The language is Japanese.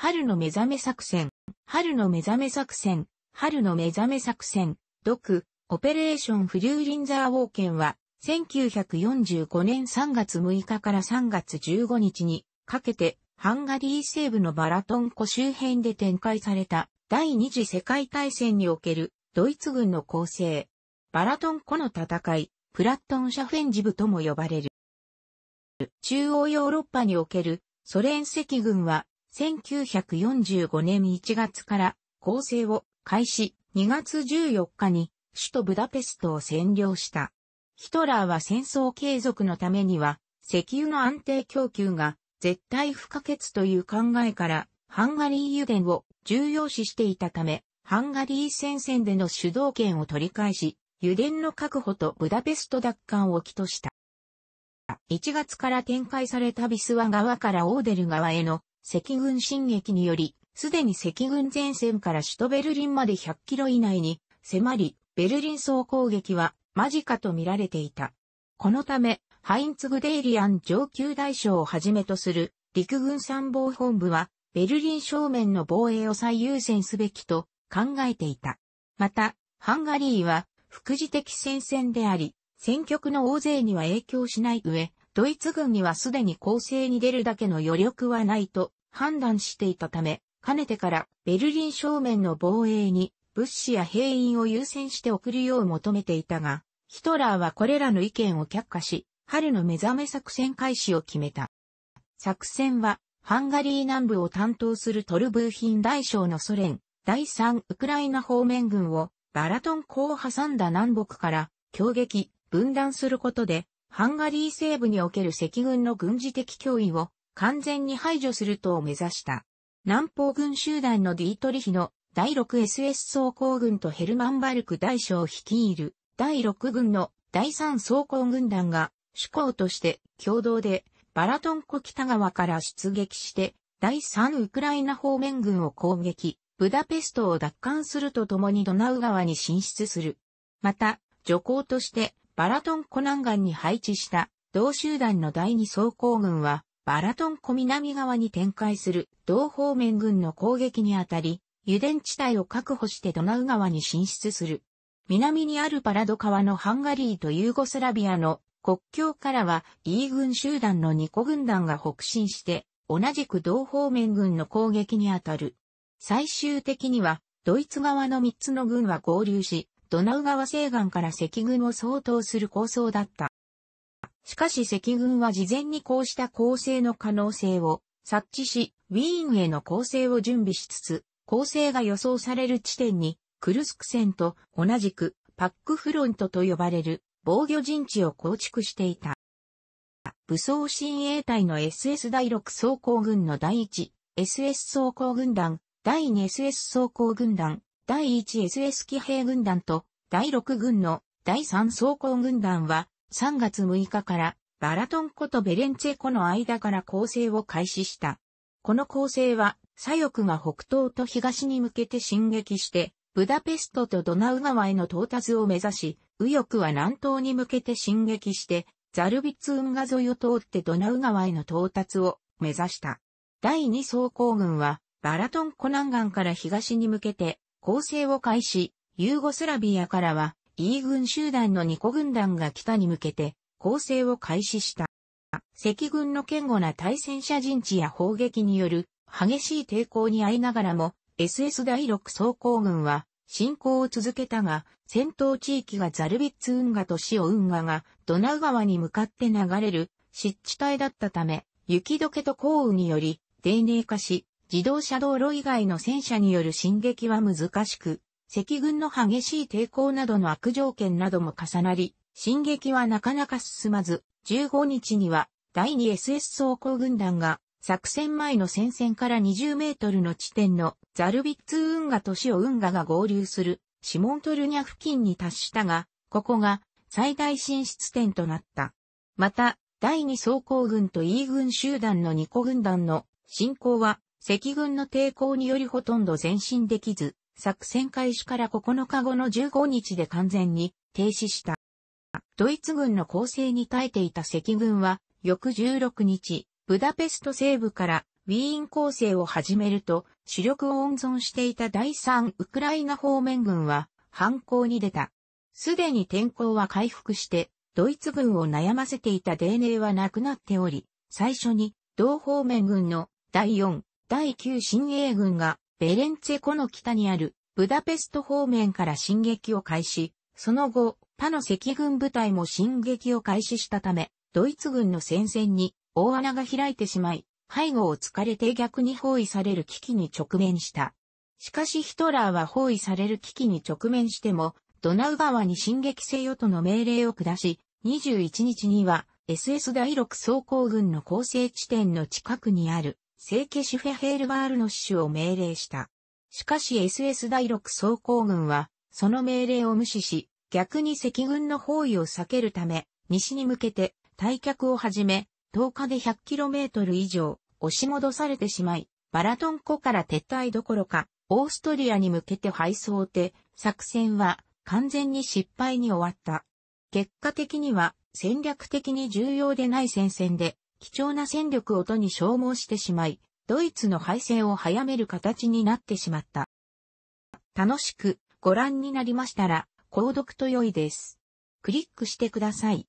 春の目覚め作戦、春の目覚め作戦、春の目覚め作戦、独、オペレーションフリューリンザーウォーケンは、1945年3月6日から3月15日にかけて、ハンガリー西部のバラトン湖周辺で展開された第二次世界大戦におけるドイツ軍の構成。バラトン湖の戦い、プラットンシャフェンジブとも呼ばれる。中央ヨーロッパにおけるソ連赤軍は1945年1月から攻勢を開始、2月14日に首都ブダペストを占領した。ヒトラーは戦争継続のためには、石油の安定供給が絶対不可欠という考えから、ハンガリー油田を重要視していたため、ハンガリー戦線での主導権を取り返し、油田の確保とブダペスト奪還を起とした。1月から展開されたビスワ川からオーデル川への赤軍進撃により、すでに赤軍前線から首都ベルリンまで100キロ以内に迫り、ベルリン総攻撃は間近と見られていた。このため、ハインツ・グデイリアン上級大将をはじめとする陸軍参謀本部は、ベルリン正面の防衛を最優先すべきと考えていた。また、ハンガリーは副次的戦線であり、戦局の大勢には影響しない上、ドイツ軍にはすでに攻勢に出るだけの余力はないと判断していたため、かねてからベルリン正面の防衛に物資や兵員を優先して送るよう求めていたが、ヒトラーはこれらの意見を却下し、春の目覚め作戦開始を決めた。作戦は、ハンガリー南部を担当するトルブーヒン大将のソ連、第3ウクライナ方面軍をバラトン港を挟んだ南北から強撃、分断することで、ハンガリー西部における赤軍の軍事的脅威を完全に排除するとを目指した。南方軍集団のディートリヒの第 6SS 装甲軍とヘルマンバルク大将率いる第6軍の第3装甲軍団が主攻として共同でバラトン湖北側から出撃して第3ウクライナ方面軍を攻撃、ブダペストを奪還するとともにドナウ川に進出する。また、助行としてバラトン湖南岸に配置した同集団の第2装甲軍はバラトン湖南側に展開する同方面軍の攻撃にあたり、油田地帯を確保してドナウ川に進出する。南にあるパラド川のハンガリーとユーゴスラビアの国境からは E 軍集団の2個軍団が北進して、同じく同方面軍の攻撃にあたる。最終的には、ドイツ側の3つの軍は合流し、ドナウ川西岸から赤軍を相当する構想だった。しかし赤軍は事前にこうした攻勢の可能性を察知し、ウィーンへの攻勢を準備しつつ、攻勢が予想される地点に、クルスク戦と同じくパックフロントと呼ばれる防御陣地を構築していた。武装親衛隊の SS 第6装甲軍の第1 SS 装甲軍団、第2 SS 装甲軍団、第1 SS 騎兵軍団と、第6軍の第3装甲軍団は、3月6日からバラトン湖とベレンツェ湖の間から構成を開始した。この構成は、左翼が北東と東に向けて進撃して、ブダペストとドナウ川への到達を目指し、右翼は南東に向けて進撃して、ザルビツ運河沿いを通ってドナウ川への到達を目指した。第2装甲軍は、バラトン湖南岸から東に向けて、攻勢を開始、ユーゴスラビアからは、E 軍集団の2個軍団が北に向けて攻勢を開始した。赤軍の堅固な対戦車陣地や砲撃による激しい抵抗に遭いながらも SS 第6装甲軍は進行を続けたが、戦闘地域がザルビッツ運河とシ運河がドナウ川に向かって流れる湿地帯だったため、雪解けと降雨により、丁寧化し、自動車道路以外の戦車による進撃は難しく、赤軍の激しい抵抗などの悪条件なども重なり、進撃はなかなか進まず、15日には第 2SS 装甲軍団が作戦前の戦線から20メートルの地点のザルビッツ運河と塩運河が合流するシモントルニャ付近に達したが、ここが最大進出点となった。また、第2装甲軍と E 軍集団の2個軍団の進行は、赤軍の抵抗によりほとんど前進できず、作戦開始から9日後の15日で完全に停止した。ドイツ軍の攻勢に耐えていた赤軍は、翌16日、ブダペスト西部からウィーン攻勢を始めると、主力を温存していた第3ウクライナ方面軍は反抗に出た。すでに天候は回復して、ドイツ軍を悩ませていたネーはなくなっており、最初に同方面軍の第4、第9新英軍がベレンツェ湖の北にあるブダペスト方面から進撃を開始、その後、他の赤軍部隊も進撃を開始したため、ドイツ軍の戦線に大穴が開いてしまい、背後を突かれて逆に包囲される危機に直面した。しかしヒトラーは包囲される危機に直面しても、ドナウ川に進撃せよとの命令を下し、21日には SS 第6装甲軍の構成地点の近くにある聖騎士フェヘールバールの死守を命令した。しかし SS 第6装甲軍は、その命令を無視し、逆に赤軍の包囲を避けるため、西に向けて退却を始め、10日で 100km 以上押し戻されてしまい、バラトン湖から撤退どころか、オーストリアに向けて敗走で、作戦は完全に失敗に終わった。結果的には戦略的に重要でない戦線で貴重な戦力を音に消耗してしまい、ドイツの敗戦を早める形になってしまった。楽しくご覧になりましたら、購読と良いです。クリックしてください。